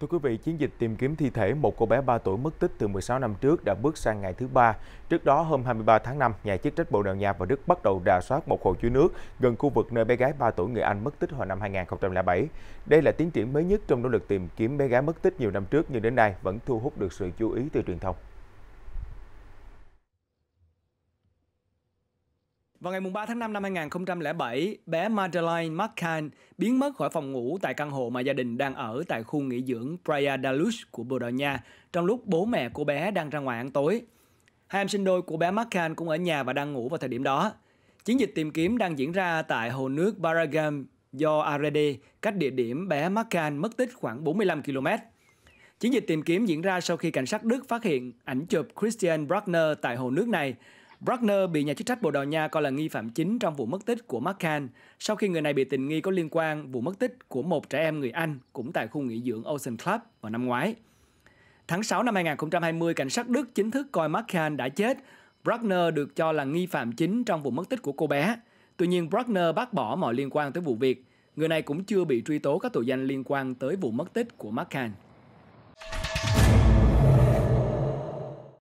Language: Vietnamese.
Thưa quý vị, chiến dịch tìm kiếm thi thể một cô bé 3 tuổi mất tích từ 16 năm trước đã bước sang ngày thứ ba. Trước đó, hôm 23 tháng 5, nhà chức trách Bồ Đào Nha và Đức bắt đầu đà soát một hồ chứa nước gần khu vực nơi bé gái 3 tuổi người Anh mất tích hồi năm 2007. Đây là tiến triển mới nhất trong nỗ lực tìm kiếm bé gái mất tích nhiều năm trước nhưng đến nay vẫn thu hút được sự chú ý từ truyền thông. Vào ngày 3 tháng 5 năm 2007, bé Madeleine McCann biến mất khỏi phòng ngủ tại căn hộ mà gia đình đang ở tại khu nghỉ dưỡng Praia da Luz của Bồ Đào Nha, trong lúc bố mẹ cô bé đang ra ngoài ăn tối. Hai em sinh đôi của bé McCann cũng ở nhà và đang ngủ vào thời điểm đó. Chiến dịch tìm kiếm đang diễn ra tại hồ nước Barragam do Arede, cách địa điểm bé McCann mất tích khoảng 45 km. Chiến dịch tìm kiếm diễn ra sau khi cảnh sát Đức phát hiện ảnh chụp Christian Bruckner tại hồ nước này Bruckner bị nhà chức trách Bồ Đào Nha coi là nghi phạm chính trong vụ mất tích của McCann, sau khi người này bị tình nghi có liên quan vụ mất tích của một trẻ em người Anh cũng tại khu nghỉ dưỡng Ocean Club vào năm ngoái. Tháng 6 năm 2020, cảnh sát Đức chính thức coi McCann đã chết. Bruckner được cho là nghi phạm chính trong vụ mất tích của cô bé. Tuy nhiên, Bruckner bác bỏ mọi liên quan tới vụ việc. Người này cũng chưa bị truy tố các tội danh liên quan tới vụ mất tích của McCann.